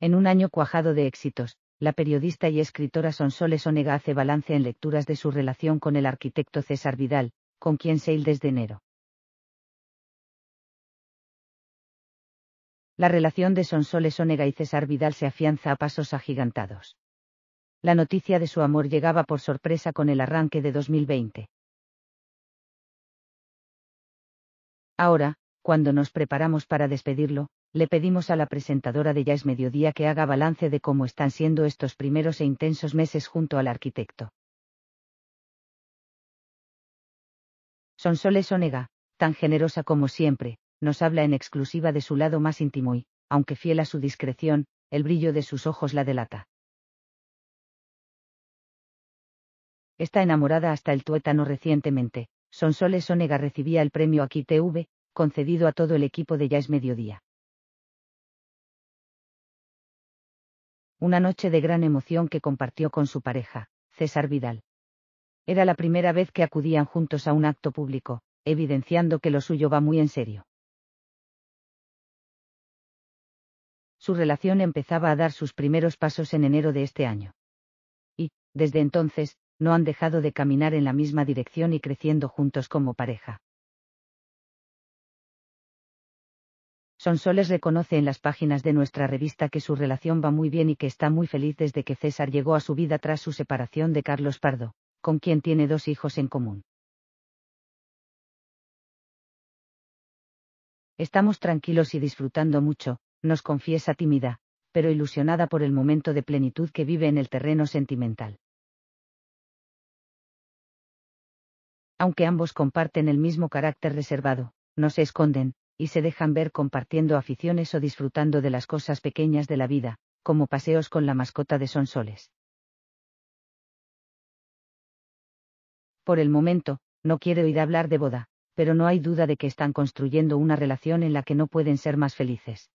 En un año cuajado de éxitos, la periodista y escritora Sonsoles Onega hace balance en lecturas de su relación con el arquitecto César Vidal, con quien se il desde enero. La relación de Sonsoles Onega y César Vidal se afianza a pasos agigantados. La noticia de su amor llegaba por sorpresa con el arranque de 2020. Ahora, cuando nos preparamos para despedirlo, le pedimos a la presentadora de es Mediodía que haga balance de cómo están siendo estos primeros e intensos meses junto al arquitecto. Sonsoles Onega, tan generosa como siempre, nos habla en exclusiva de su lado más íntimo y, aunque fiel a su discreción, el brillo de sus ojos la delata. Está enamorada hasta el tuétano recientemente. Sonsoles Onega recibía el premio Aquí concedido a todo el equipo de es Mediodía. una noche de gran emoción que compartió con su pareja, César Vidal. Era la primera vez que acudían juntos a un acto público, evidenciando que lo suyo va muy en serio. Su relación empezaba a dar sus primeros pasos en enero de este año. Y, desde entonces, no han dejado de caminar en la misma dirección y creciendo juntos como pareja. Sonsoles reconoce en las páginas de nuestra revista que su relación va muy bien y que está muy feliz desde que César llegó a su vida tras su separación de Carlos Pardo, con quien tiene dos hijos en común. Estamos tranquilos y disfrutando mucho, nos confiesa tímida, pero ilusionada por el momento de plenitud que vive en el terreno sentimental. Aunque ambos comparten el mismo carácter reservado, no se esconden, y se dejan ver compartiendo aficiones o disfrutando de las cosas pequeñas de la vida, como paseos con la mascota de Sonsoles. Por el momento, no quiero oír hablar de boda, pero no hay duda de que están construyendo una relación en la que no pueden ser más felices.